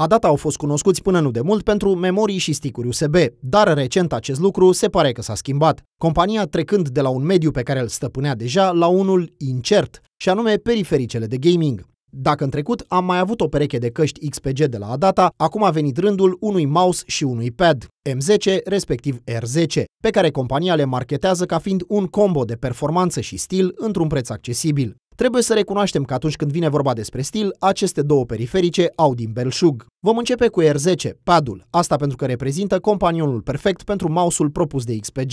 A data au fost cunoscuți până nu de mult pentru memorii și sticuri USB, dar recent acest lucru se pare că s-a schimbat, compania trecând de la un mediu pe care îl stăpânea deja la unul incert, și anume perifericele de gaming. Dacă în trecut am mai avut o pereche de căști XPG de la Adata, acum a venit rândul unui mouse și unui pad, M10 respectiv R10, pe care compania le marketează ca fiind un combo de performanță și stil într-un preț accesibil. Trebuie să recunoaștem că atunci când vine vorba despre stil, aceste două periferice au din belșug. Vom începe cu R10, padul, asta pentru că reprezintă companionul perfect pentru mouse-ul propus de XPG.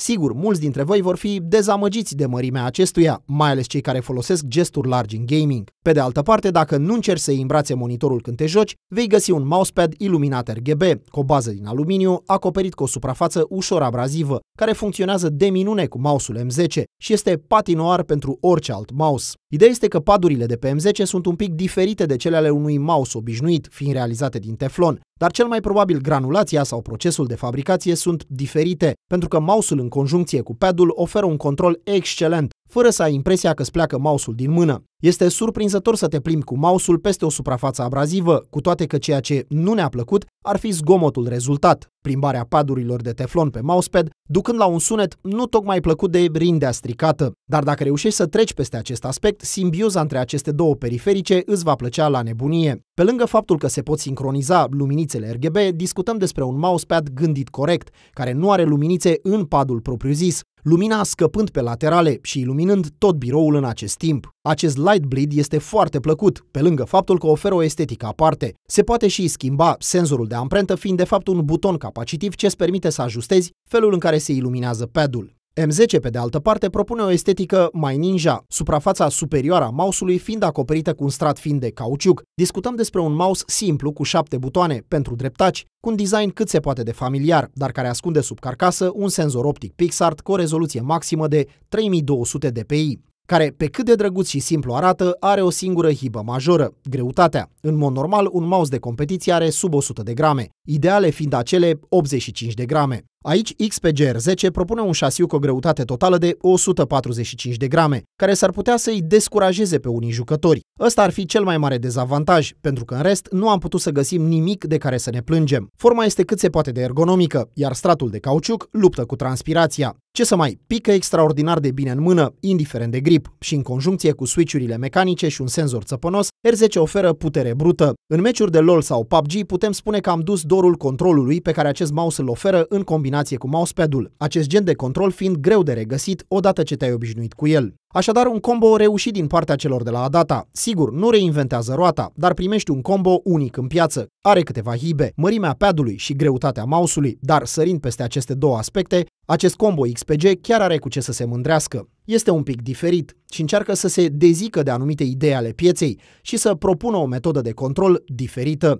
Sigur, mulți dintre voi vor fi dezamăgiți de mărimea acestuia, mai ales cei care folosesc gesturi largi în gaming. Pe de altă parte, dacă nu încerci să-i îmbrațe monitorul când te joci, vei găsi un mousepad iluminat RGB, cu o bază din aluminiu, acoperit cu o suprafață ușor abrazivă, care funcționează de minune cu mouse-ul M10 și este patinoar pentru orice alt mouse. Ideea este că padurile de pe M10 sunt un pic diferite de cele ale unui mouse obișnuit, fiind realizate din teflon, dar cel mai probabil granulația sau procesul de fabricație sunt diferite, pentru că mouse-ul în conjuncție cu padul oferă un control excelent, fără să ai impresia că îți pleacă mouse-ul din mână. Este surprinzător să te plimbi cu mouse-ul peste o suprafață abrazivă, cu toate că ceea ce nu ne-a plăcut ar fi zgomotul rezultat, plimbarea padurilor de teflon pe mousepad, ducând la un sunet nu tocmai plăcut de rindea stricată. Dar dacă reușești să treci peste acest aspect, simbioza între aceste două periferice îți va plăcea la nebunie. Pe lângă faptul că se pot sincroniza luminițele RGB, discutăm despre un mousepad gândit corect, care nu are luminițe în padul propriu-zis, lumina scăpând pe laterale și iluminând tot biroul în acest timp. Acest light bleed este foarte plăcut, pe lângă faptul că oferă o estetică aparte. Se poate și schimba senzorul de amprentă fiind de fapt un buton capacitiv ce îți permite să ajustezi felul în care se iluminează padul. M10, pe de altă parte, propune o estetică mai ninja, suprafața superioară a mouse-ului fiind acoperită cu un strat fin de cauciuc. Discutăm despre un mouse simplu cu șapte butoane pentru dreptaci, cu un design cât se poate de familiar, dar care ascunde sub carcasă un senzor optic PixArt cu o rezoluție maximă de 3200 dpi care, pe cât de drăguț și simplu arată, are o singură hibă majoră, greutatea. În mod normal, un mouse de competiție are sub 100 de grame ideale fiind acele 85 de grame. Aici, XPGR10 propune un șasiu cu o greutate totală de 145 de grame, care s-ar putea să-i descurajeze pe unii jucători. Ăsta ar fi cel mai mare dezavantaj, pentru că în rest nu am putut să găsim nimic de care să ne plângem. Forma este cât se poate de ergonomică, iar stratul de cauciuc luptă cu transpirația. Ce să mai, pică extraordinar de bine în mână, indiferent de grip, și în conjuncție cu switch-urile mecanice și un senzor țăpănos, R10 oferă putere brută. În meciuri de LoL sau PUBG putem spune că am dus ajutorul controlului pe care acest mouse îl oferă în combinație cu mousepad-ul, acest gen de control fiind greu de regăsit odată ce te-ai obișnuit cu el. Așadar, un combo reușit din partea celor de la Adata. Sigur, nu reinventează roata, dar primești un combo unic în piață. Are câteva hibe, mărimea pad-ului și greutatea mouse-ului, dar sărind peste aceste două aspecte, acest combo XPG chiar are cu ce să se mândrească. Este un pic diferit și încearcă să se dezică de anumite idei ale pieței și să propună o metodă de control diferită.